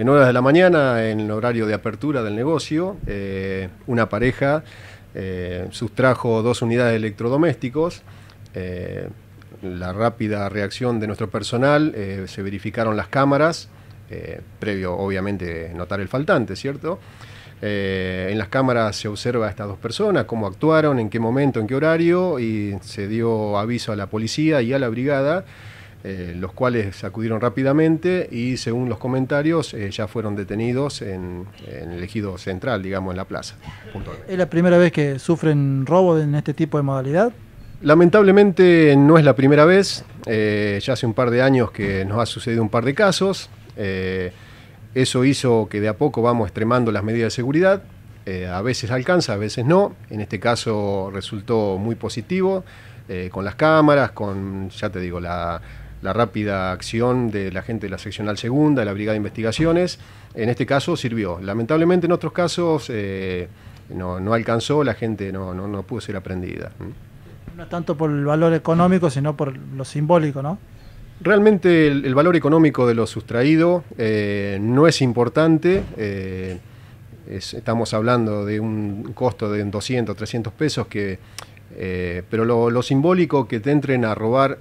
en horas de la mañana, en el horario de apertura del negocio, eh, una pareja eh, sustrajo dos unidades de electrodomésticos. Eh, la rápida reacción de nuestro personal, se verificaron las cámaras, previo obviamente notar el faltante, ¿cierto? en las cámaras se observa a estas dos personas, cómo actuaron, en qué momento, en qué horario, y se dio aviso a la policía y a la brigada. Eh, los cuales acudieron rápidamente y según los comentarios eh, ya fueron detenidos en, el ejido central, digamos, en la plaza. ¿Es la primera vez que sufren robo en este tipo de modalidad? Lamentablemente no es la primera vez, eh, ya hace un par de años que nos ha sucedido un par de casos, eso hizo que de a poco vamos extremando las medidas de seguridad, a veces alcanza, a veces no, en este caso resultó muy positivo, con las cámaras, con, ya te digo, la, la rápida acción de la gente de la seccional segunda, de la Brigada de Investigaciones, en este caso sirvió. Lamentablemente en otros casos eh, no, alcanzó, la gente no, pudo ser aprendida. No tanto por el valor económico, sino por lo simbólico, ¿no? Realmente el, valor económico de lo sustraído eh, no es importante. Eh, estamos hablando de un costo de 200, 300 pesos, que, pero lo, lo, simbólico que te entren a robar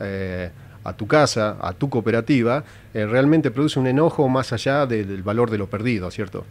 a tu casa, a tu cooperativa, eh, realmente produce un enojo más allá del valor de lo perdido, ¿cierto?